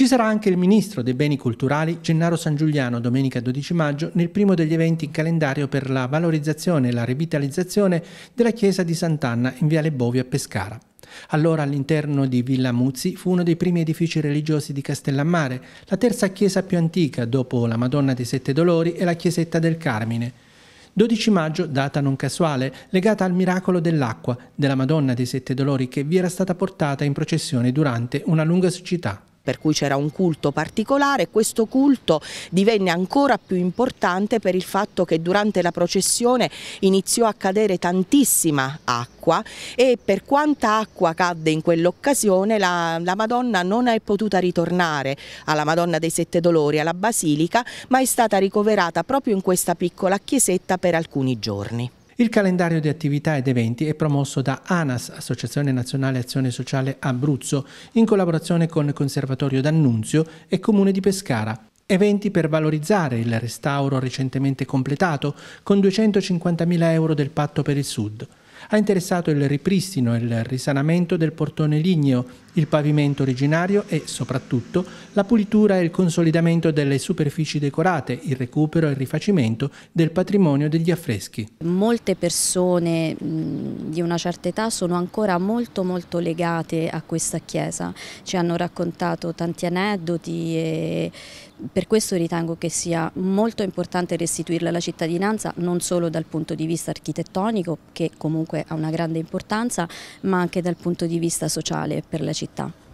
Ci sarà anche il ministro dei beni culturali Gennaro San Giuliano domenica 12 maggio nel primo degli eventi in calendario per la valorizzazione e la revitalizzazione della chiesa di Sant'Anna in Viale Bovi a Pescara. Allora all'interno di Villa Muzzi fu uno dei primi edifici religiosi di Castellammare, la terza chiesa più antica dopo la Madonna dei Sette Dolori e la chiesetta del Carmine. 12 maggio, data non casuale, legata al miracolo dell'acqua della Madonna dei Sette Dolori che vi era stata portata in processione durante una lunga siccità per cui c'era un culto particolare, questo culto divenne ancora più importante per il fatto che durante la processione iniziò a cadere tantissima acqua e per quanta acqua cadde in quell'occasione la, la Madonna non è potuta ritornare alla Madonna dei Sette Dolori, alla Basilica, ma è stata ricoverata proprio in questa piccola chiesetta per alcuni giorni. Il calendario di attività ed eventi è promosso da ANAS, Associazione Nazionale Azione Sociale Abruzzo, in collaborazione con Conservatorio d'Annunzio e Comune di Pescara, Eventi per valorizzare il restauro recentemente completato con 250.000 euro del Patto per il Sud ha interessato il ripristino e il risanamento del portone ligneo, il pavimento originario e, soprattutto, la pulitura e il consolidamento delle superfici decorate, il recupero e il rifacimento del patrimonio degli affreschi. Molte persone di una certa età sono ancora molto molto legate a questa chiesa, ci hanno raccontato tanti aneddoti e per questo ritengo che sia molto importante restituirla alla cittadinanza non solo dal punto di vista architettonico che comunque comunque ha una grande importanza ma anche dal punto di vista sociale per la città.